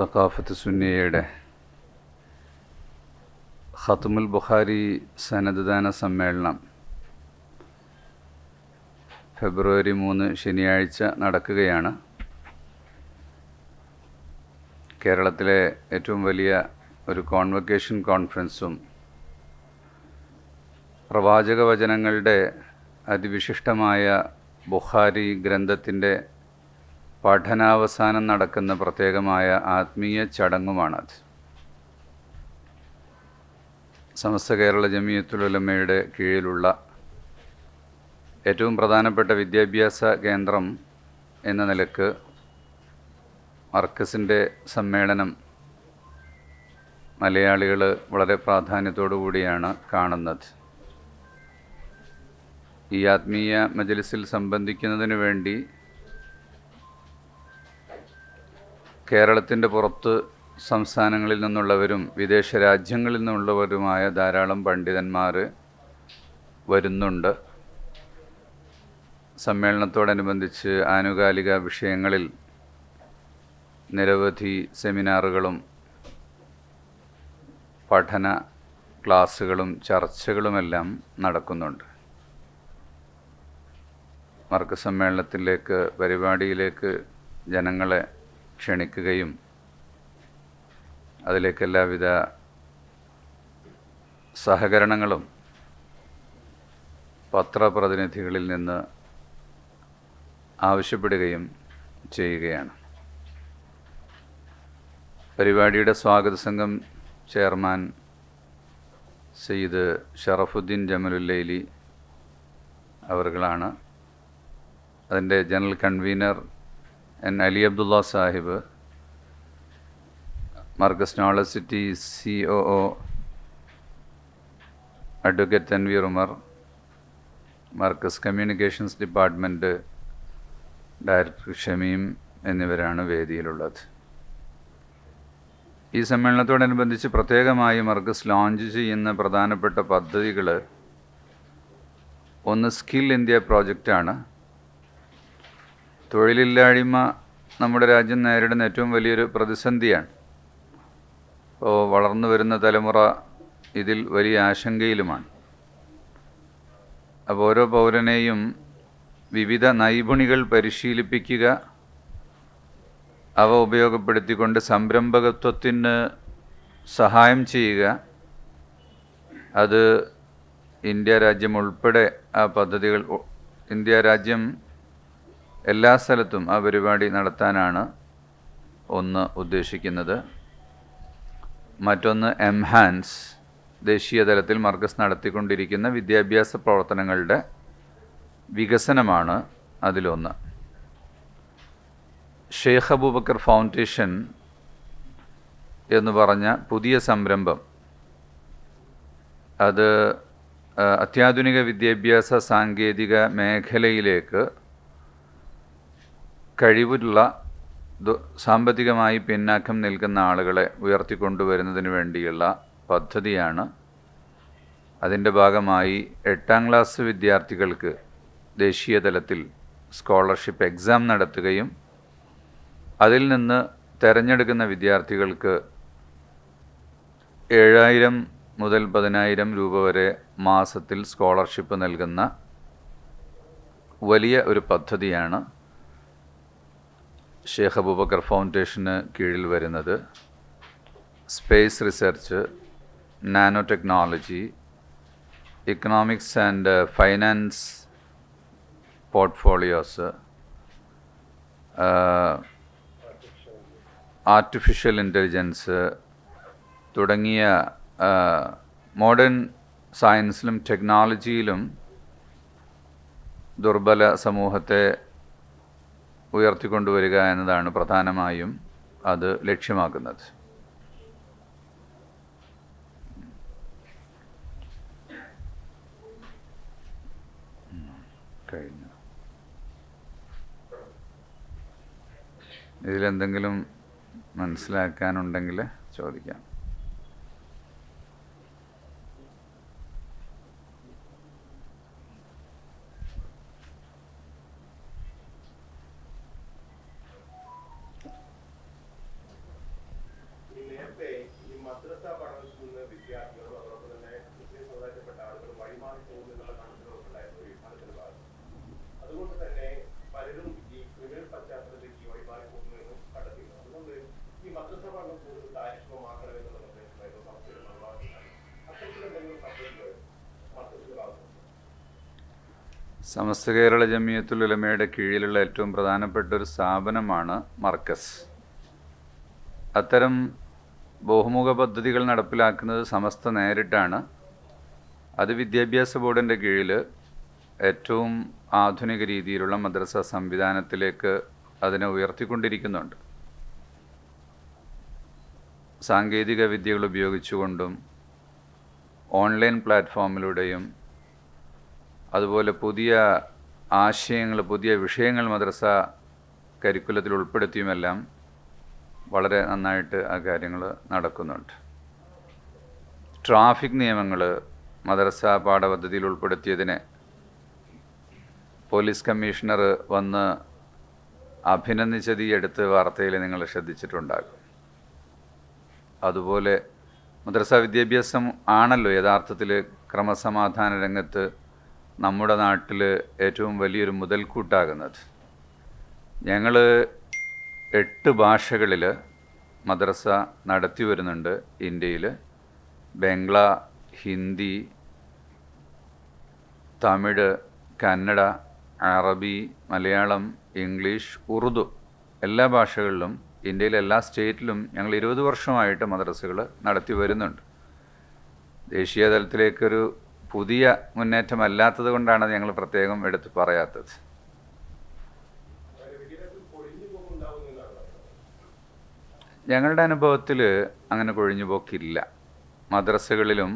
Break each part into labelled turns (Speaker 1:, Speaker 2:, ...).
Speaker 1: സഖാഫത്ത് സുന്നിയയുടെ ഖത്തുമുൽ ബുഖാരി സന്നദ്ധദാന സമ്മേളനം ഫെബ്രുവരി മൂന്ന് ശനിയാഴ്ച നടക്കുകയാണ് കേരളത്തിലെ ഏറ്റവും വലിയ ഒരു കോൺവക്കേഷൻ കോൺഫറൻസും പ്രവാചക വചനങ്ങളുടെ അതിവിശിഷ്ടമായ ബുഖാരി ഗ്രന്ഥത്തിൻ്റെ പഠനാവസാനം നടക്കുന്ന പ്രത്യേകമായ ആത്മീയ ചടങ്ങുമാണത് സമസ്ത കേരള ജമീയത്തുലമയുടെ കീഴിലുള്ള ഏറ്റവും പ്രധാനപ്പെട്ട വിദ്യാഭ്യാസ കേന്ദ്രം എന്ന നിലക്ക് മർക്കസിൻ്റെ സമ്മേളനം മലയാളികൾ വളരെ പ്രാധാന്യത്തോടു കൂടിയാണ് കാണുന്നത് ഈ ആത്മീയ മജലിസിൽ സംബന്ധിക്കുന്നതിന് വേണ്ടി കേരളത്തിൻ്റെ പുറത്ത് സംസ്ഥാനങ്ങളിൽ നിന്നുള്ളവരും വിദേശ രാജ്യങ്ങളിൽ നിന്നുള്ളവരുമായ ധാരാളം പണ്ഡിതന്മാർ വരുന്നുണ്ട് സമ്മേളനത്തോടനുബന്ധിച്ച് ആനുകാലിക വിഷയങ്ങളിൽ നിരവധി സെമിനാറുകളും പഠന ക്ലാസ്സുകളും ചർച്ചകളുമെല്ലാം നടക്കുന്നുണ്ട് മാർക്ക് സമ്മേളനത്തിലേക്ക് പരിപാടിയിലേക്ക് ജനങ്ങളെ ക്ഷണിക്കുകയും അതിലേക്ക് എല്ലാവിധ സഹകരണങ്ങളും പത്രപ്രതിനിധികളിൽ നിന്ന് ആവശ്യപ്പെടുകയും ചെയ്യുകയാണ് പരിപാടിയുടെ സ്വാഗത സംഘം ചെയർമാൻ സെയ്ദ് ഷറഫുദ്ദീൻ ജമലുല്ലൈലി അവർകളാണ് അതിൻ്റെ general convener N Ali Abdulla Sahib Markaz knowledge city C O advocate Tanveer Umar Markaz communications department director Shameem എന്നിവരാണ് വേദിയിലുള്ളത് ഈ സമ്മേളനത്തോടനുബന്ധിച്ച് പ്രത്യേകമായി മർഗസ് ലോഞ്ച് ചെയ്യുന്ന പ്രധാനപ്പെട്ട പദ്ധതികൾ ഒന്ന് സ്കിൽ ഇന്ത്യ പ്രോജക്റ്റാണ് ആണ് തൊഴിലില്ലായ്മ നമ്മുടെ രാജ്യം നേരിടുന്ന ഏറ്റവും വലിയൊരു പ്രതിസന്ധിയാണ് ഇപ്പോൾ വളർന്നു വരുന്ന തലമുറ ഇതിൽ വലിയ ആശങ്കയിലുമാണ് അപ്പോൾ ഓരോ പൗരനെയും വിവിധ നൈപുണികൾ പരിശീലിപ്പിക്കുക അവ ഉപയോഗപ്പെടുത്തിക്കൊണ്ട് സംരംഭകത്വത്തിന് സഹായം ചെയ്യുക അത് ഇന്ത്യ രാജ്യം ഉൾപ്പെടെ ആ പദ്ധതികൾ ഇന്ത്യ രാജ്യം എല്ലാ സ്ഥലത്തും ആ പരിപാടി നടത്താനാണ് ഒന്ന് ഉദ്ദേശിക്കുന്നത് മറ്റൊന്ന് എംഹാൻസ് ദേശീയ തലത്തിൽ മർഗസ് നടത്തിക്കൊണ്ടിരിക്കുന്ന വിദ്യാഭ്യാസ പ്രവർത്തനങ്ങളുടെ വികസനമാണ് അതിലൊന്ന് ഷെയ്ഖ് അബൂബക്കർ ഫൗണ്ടേഷൻ എന്ന് പറഞ്ഞ പുതിയ സംരംഭം അത് അത്യാധുനിക വിദ്യാഭ്യാസ സാങ്കേതിക മേഖലയിലേക്ക് കഴിവുള്ള സാമ്പത്തികമായി പിന്നാക്കം നിൽക്കുന്ന ആളുകളെ ഉയർത്തിക്കൊണ്ടുവരുന്നതിന് വേണ്ടിയുള്ള പദ്ധതിയാണ് അതിൻ്റെ ഭാഗമായി എട്ടാം ക്ലാസ് വിദ്യാർത്ഥികൾക്ക് ദേശീയ തലത്തിൽ സ്കോളർഷിപ്പ് എക്സാം നടത്തുകയും അതിൽ നിന്ന് തിരഞ്ഞെടുക്കുന്ന വിദ്യാർത്ഥികൾക്ക് ഏഴായിരം മുതൽ പതിനായിരം രൂപ വരെ മാസത്തിൽ സ്കോളർഷിപ്പ് നൽകുന്ന വലിയ ഒരു പദ്ധതിയാണ് ഷേഖ് അബൂബക്കർ ഫൗണ്ടേഷന് കീഴിൽ വരുന്നത് space research nano technology economics and finance portfolios artificial intelligence തുടങ്ങിയ മോഡേൺ സയൻസിലും ടെക്നോളജിയിലും ദുർബല സമൂഹത്തെ ഉയർത്തിക്കൊണ്ടുവരിക എന്നതാണ് പ്രധാനമായും അത് ലക്ഷ്യമാക്കുന്നത് കഴിഞ്ഞു ഇതിലെന്തെങ്കിലും മനസ്സിലാക്കാനുണ്ടെങ്കിൽ ചോദിക്കാം മദ്രസാ പഠനത്തിൽ നിന്ന് വിദ്യാർത്ഥികളും അതോടൊപ്പം തന്നെ മുസ്ലിം സമുദായത്തിൽപ്പെട്ട ആളുകൾ വഴിമാറി പോകുന്നു എന്നുള്ള കണക്കുകളൊക്കെ ഉണ്ടായിരുന്നു ഈ പഠനത്തിന്റെ ഭാഗത്ത് അതുകൊണ്ട് തന്നെ പലരും ഈ ക്രിമിനൽ പശ്ചാത്തലത്തിലേക്ക് വഴിമാറി പോകുന്നു എന്നും കണ്ടെത്തിയിരുന്നു അതുകൊണ്ട് ഈ മദ്രസ പഠനം കൂടുതൽ കാര്യക്ഷമമാക്കണം എന്നുള്ള നിർദ്ദേശമായിരുന്നു സംസ്ഥാനത്തിലുള്ള അത്തരത്തിലെന്തെങ്കിലും സമസ്ത കേരള ജമിയത്തുൽ ഉലമയുടെ കീഴിലുള്ള ഏറ്റവും പ്രധാനപ്പെട്ട ഒരു സ്ഥാപനമാണ് മർക്കസ് അത്തരം ബഹുമുഖ പദ്ധതികൾ നടപ്പിലാക്കുന്നത് സമസ്ത നേരിട്ടാണ് അത് വിദ്യാഭ്യാസ ബോർഡിൻ്റെ കീഴിൽ ഏറ്റവും ആധുനിക രീതിയിലുള്ള മദ്രസ സംവിധാനത്തിലേക്ക് അതിനെ ഉയർത്തിക്കൊണ്ടിരിക്കുന്നുണ്ട് സാങ്കേതിക വിദ്യകൾ ഉപയോഗിച്ചുകൊണ്ടും ഓൺലൈൻ പ്ലാറ്റ്ഫോമിലൂടെയും അതുപോലെ പുതിയ ആശയങ്ങൾ പുതിയ വിഷയങ്ങൾ മദ്രസ കരിക്കുലത്തിൽ ഉൾപ്പെടുത്തിയുമെല്ലാം വളരെ നന്നായിട്ട് ആ കാര്യങ്ങൾ നടക്കുന്നുണ്ട് ട്രാഫിക് നിയമങ്ങൾ മദ്രസ പാഠപദ്ധതിയിൽ ഉൾപ്പെടുത്തിയതിനെ പോലീസ് കമ്മീഷണർ വന്ന് അഭിനന്ദിച്ചത് ഈ അടുത്ത് വാർത്തയിൽ നിങ്ങൾ ശ്രദ്ധിച്ചിട്ടുണ്ടാകും അതുപോലെ മദ്രസ വിദ്യാഭ്യാസം ആണല്ലോ യഥാർത്ഥത്തിൽ ക്രമസമാധാന രംഗത്ത് നമ്മുടെ നാട്ടിൽ ഏറ്റവും വലിയൊരു മുതൽക്കൂട്ടാകുന്നത് ഞങ്ങൾ എട്ട് ഭാഷകളിൽ മദ്രസ നടത്തി വരുന്നുണ്ട് ഇന്ത്യയിൽ ബംഗ്ല ഹിന്ദി തമിഴ് കന്നഡ അറബി മലയാളം ഇംഗ്ലീഷ് ഉറുദു എല്ലാ ഭാഷകളിലും ഇന്ത്യയിലെ എല്ലാ സ്റ്റേറ്റിലും ഞങ്ങൾ ഇരുപത് വർഷമായിട്ട് മദ്രസകൾ നടത്തി വരുന്നുണ്ട് ദേശീയ തലത്തിലേക്കൊരു പുതിയ മുന്നേറ്റമല്ലാത്തത് കൊണ്ടാണ് ഞങ്ങൾ പ്രത്യേകം എടുത്ത് പറയാത്തത് ഞങ്ങളുടെ അനുഭവത്തിൽ അങ്ങനെ പോക്കില്ല മദ്രസകളിലും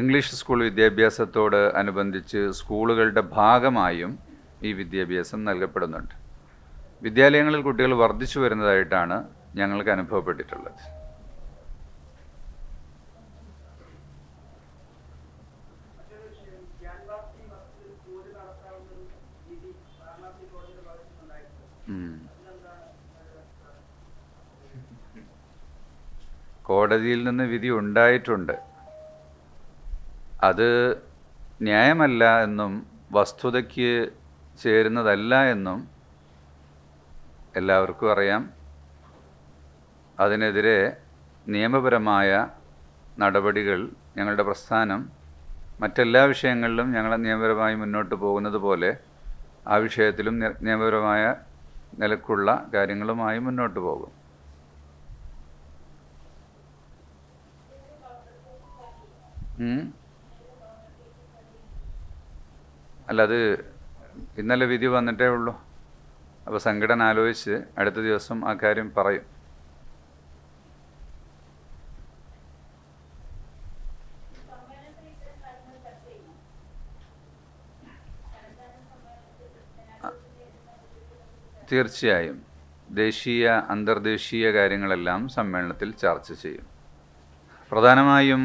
Speaker 1: ഇംഗ്ലീഷ് സ്കൂൾ വിദ്യാഭ്യാസത്തോട് അനുബന്ധിച്ച് സ്കൂളുകളുടെ ഭാഗമായും ഈ വിദ്യാഭ്യാസം നൽകപ്പെടുന്നുണ്ട് വിദ്യാലയങ്ങളിൽ കുട്ടികൾ വർദ്ധിച്ചു വരുന്നതായിട്ടാണ് ഞങ്ങൾക്ക് അനുഭവപ്പെട്ടിട്ടുള്ളത് Mm. കോടതിയിൽ നിന്ന് വിധി ഉണ്ടായിട്ടുണ്ട് അത് ന്യായമല്ല എന്നും വസ്തുതയ്ക്ക് ചേരുന്നതല്ല എന്നും എല്ലാവർക്കും അറിയാം അതിനെതിരെ നിയമപരമായ നടപടികൾ ഞങ്ങളുടെ പ്രസ്ഥാനം മറ്റെല്ലാ വിഷയങ്ങളിലും ഞങ്ങളെ നിയമപരമായി മുന്നോട്ട് പോകുന്നത് പോലെ ആ വിഷയത്തിലും നിയമപരമായ നിലക്കുള്ള കാര്യങ്ങളുമായി മുന്നോട്ട് പോകും അല്ല അത് ഇന്നലെ വിധി വന്നിട്ടേ ഉള്ളൂ അപ്പോൾ സംഘടന ആലോചിച്ച് അടുത്ത ദിവസം ആ കാര്യം പറയും തീർച്ചയായും ദേശീയ അന്തർദേശീയ കാര്യങ്ങളെല്ലാം സമ്മേളനത്തിൽ ചർച്ച ചെയ്യും പ്രധാനമായും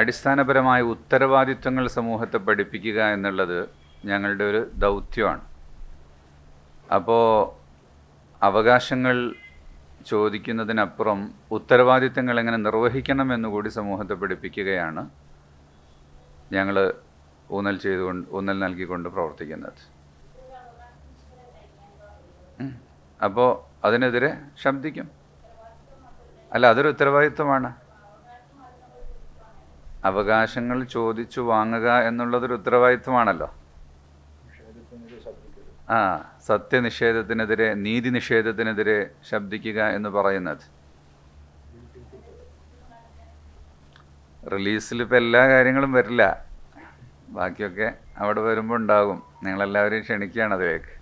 Speaker 1: അടിസ്ഥാനപരമായ ഉത്തരവാദിത്വങ്ങൾ സമൂഹത്തെ പഠിപ്പിക്കുക എന്നുള്ളത് ഞങ്ങളുടെ ഒരു ദൗത്യമാണ് അപ്പോൾ അവകാശങ്ങൾ ചോദിക്കുന്നതിനപ്പുറം ഉത്തരവാദിത്തങ്ങൾ എങ്ങനെ നിർവഹിക്കണം എന്നുകൂടി സമൂഹത്തെ പഠിപ്പിക്കുകയാണ് ഞങ്ങൾ ഊന്നൽ ചെയ്തുകൊണ്ട് ഊന്നൽ നൽകിക്കൊണ്ട് പ്രവർത്തിക്കുന്നത് അപ്പോൾ അതിനെതിരെ ശബ്ദിക്കും അല്ല അതൊരു ഉത്തരവാദിത്വമാണ് അവകാശങ്ങൾ ചോദിച്ചു വാങ്ങുക എന്നുള്ളതൊരു ഉത്തരവാദിത്വമാണല്ലോ ആ സത്യനിഷേധത്തിനെതിരെ നീതി നിഷേധത്തിനെതിരെ ശബ്ദിക്കുക എന്ന് പറയുന്നത് റിലീസിൽ ഇപ്പം എല്ലാ കാര്യങ്ങളും വരില്ല ബാക്കിയൊക്കെ അവിടെ വരുമ്പോൾ ഉണ്ടാകും നിങ്ങളെല്ലാവരെയും ക്ഷണിക്കുകയാണ് അതിലേക്ക്